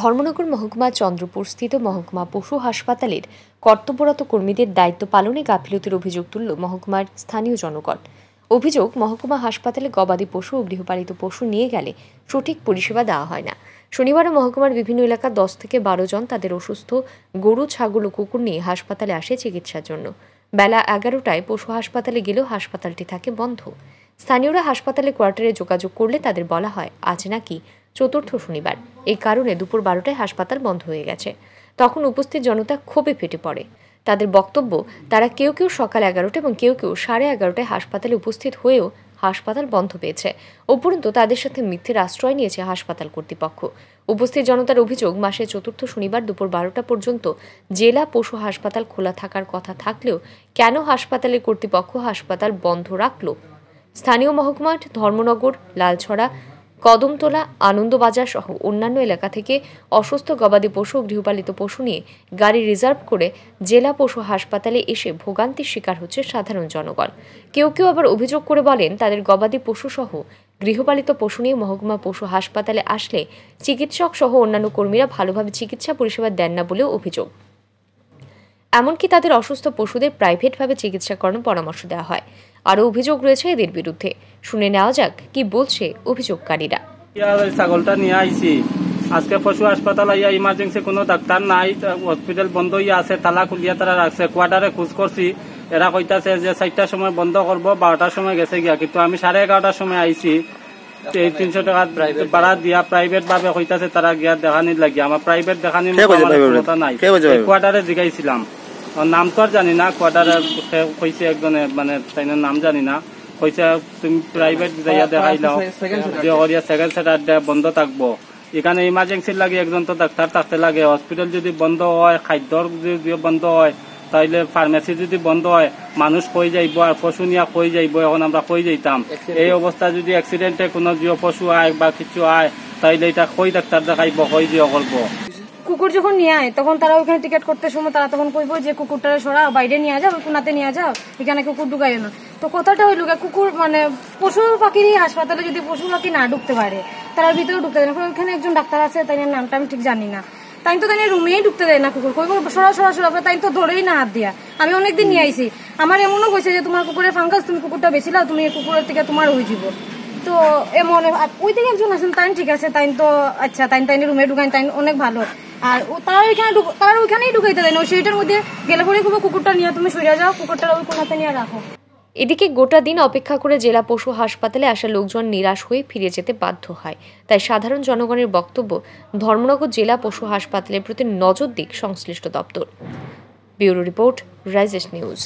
ধর্মনগর মহকুমা চন্দ্রপুর স্থিত মহকুমা পশু হাসপাতালের কর্তব্যরত কর্মীদের দায়িত্ব পালনে গাফিলতির অভিযোগ তুলল মহকুমার স্থানীয় জনগণ অভিযোগ মহকুমা হাসপাতালে গবাদি পশু ও গৃহপালিত পশু নিয়ে গেলে সঠিক পরিষেবা দেওয়া হয় না শনিবার মহকুমার বিভিন্ন এলাকা দশ থেকে বারো জন তাদের অসুস্থ গরু ছাগল ও কুকুর নিয়ে হাসপাতালে আসে চিকিৎসার জন্য বেলা এগারোটায় পশু হাসপাতালে গেলেও হাসপাতালটি থাকে বন্ধ স্থানীয়রা হাসপাতালে কোয়ার্টারে যোগাযোগ করলে তাদের বলা হয় আজ নাকি চতুর্থ শনিবার এই কারণে দুপুর বারোটায় হাসপাতাল বন্ধ হয়ে গেছে তখন উপস্থিত জনতা ক্ষোভে ফেটে পড়ে তাদের বক্তব্য তারা কেউ কেউ সকাল এগারোটা এবং কেউ কেউ সাড়ে এগারোটায় হাসপাতালে উপস্থিত হয়েও হাসপাতাল বন্ধ পেয়েছে উপরন্তু তাদের সাথে মিথ্যের আশ্রয় নিয়েছে হাসপাতাল কর্তৃপক্ষ উপস্থিত জনতার অভিযোগ মাসের চতুর্থ শনিবার দুপুর বারোটা পর্যন্ত জেলা পশু হাসপাতাল খোলা থাকার কথা থাকলেও কেন হাসপাতালের কর্তৃপক্ষ হাসপাতাল বন্ধ রাখল স্থানীয় মহকুমাঠ ধর্মনগর লালছড়া কদমতলা আনন্দবাজার সহ অন্যান্য এলাকা থেকে অসুস্থ গবাদি পশু গৃহপালিত পশু নিয়ে গাড়ি রিজার্ভ করে জেলা পশু হাসপাতালে এসে ভোগান্তির শিকার হচ্ছে সাধারণ জনগণ কেউ কেউ আবার অভিযোগ করে বলেন তাদের গবাদি পশু সহ গৃহপালিত পশু নিয়ে মহকুমা পশু হাসপাতালে আসলে চিকিৎসক সহ অন্যান্য কর্মীরা ভালোভাবে চিকিৎসা পরিষেবা দেন না বলেও অভিযোগ এমনকি তাদের অসুস্থ পশুদের প্রাইভেটভাবে চিকিৎসা করানোর পরামর্শ দেওয়া হয় আরও অভিযোগ রয়েছে এদের বিরুদ্ধে শুনে নেওয়া যাক কি বলছে অভিযোগকারীরা ছাগলটা নিয়ে আইছি আজকে পশু হাসপাতাল আইয়া ইমার্জেন্সি কোনো ডাক্তার নাই হসপিটাল বন্ধ হইয়া আছে তালা খুলিয়া তারা রাখছে কোয়ার্টারে খোঁজ করছি এরা কইতাছে যে চারটার সময় বন্ধ করবো বারোটার সময় গেছে গিয়া কিন্তু আমি সাড়ে এগারোটার সময় আইছি এই তিনশো টাকা ভাড়া দিয়া প্রাইভেট ভাবে কইতাছে তারা গিয়া দেখানি লাগিয়া আমার প্রাইভেট দেখানি ক্ষমতা নাই কোয়ার্টারে জিগাইছিলাম নাম তো আর জানি না কটার কইছে একজনে মানে তাই নাম জানি না কইছে তুমি প্রাইভেট যাইয়া দেখাই লাও যে সেকেন্ড স্যাটারডে বন্ধ থাকবো এখানে ইমার্জেন্সি লাগে একজন তো ডাক্তার থাকতে লাগে হসপিটাল যদি বন্ধ হয় খাদ্যর যদি বন্ধ হয় তাইলে ফার্মেসি যদি বন্ধ হয় মানুষ কই যাইব আর পশু নিয়ে কই যাইব এখন আমরা কই যাইতাম এই অবস্থা যদি অ্যাক্সিডেন্টে কোনো জিও পশু আয় বা কিছু আয় তাইলে এটা কই ডাক্তার দেখাইব কই জিও করবো কুকুর যখন নিয়ে আয় তখন তারা ওইখানে টিকিট করতে সময় তারা তখন কইব যে কুকুরটা সরা বাইরে নিয়ে যাও কোনাতে নিয়ে যাও এখানে কুকুর ঢুকাই না তো কথাটা হইল কুকুর মানে পশু পাখির হাসপাতালে যদি পশু পাখি না ঢুকতে পারে তারা ভিতরে ঢুকতে দেয় না ওইখানে একজন ডাক্তার আছে তাই নামটা আমি ঠিক জানি না তাই তো তাই রুমেই ঢুকতে দেয় না কুকুর কই সরা সরা সরা তাই তো ধরেই না হাত দিয়া আমি অনেকদিন নিয়ে আইছি আমার এমনও কইছে যে তোমার কুকুরের ফাঙ্গাস তুমি কুকুরটা বেশি লাও তুমি কুকুরের থেকে তোমার হয়ে যাব তো এমন ওই থেকে একজন আছেন তাই ঠিক আছে তাই তো আচ্ছা তাই তাই রুমে ঢুকান তাই অনেক ভালো আর তারা ওইখানে তারা ওইখানেই ঢুকাইতে দেয় না সেইটার মধ্যে গেলে পরে খুব কুকুরটা নিয়ে তুমি সরিয়ে যাও কুকুরটা ওই কোনাতে নিয়ে রাখো এদিকে গোটা দিন অপেক্ষা করে জেলা পশু হাসপাতালে আসা লোকজন নিরাশ হয়ে ফিরে যেতে বাধ্য হয় তাই সাধারণ জনগণের বক্তব্য ধর্মনগর জেলা পশু হাসপাতালের প্রতি নজর দিক সংশ্লিষ্ট দপ্তর ব্যুরো রিপোর্ট রাইজেস নিউজ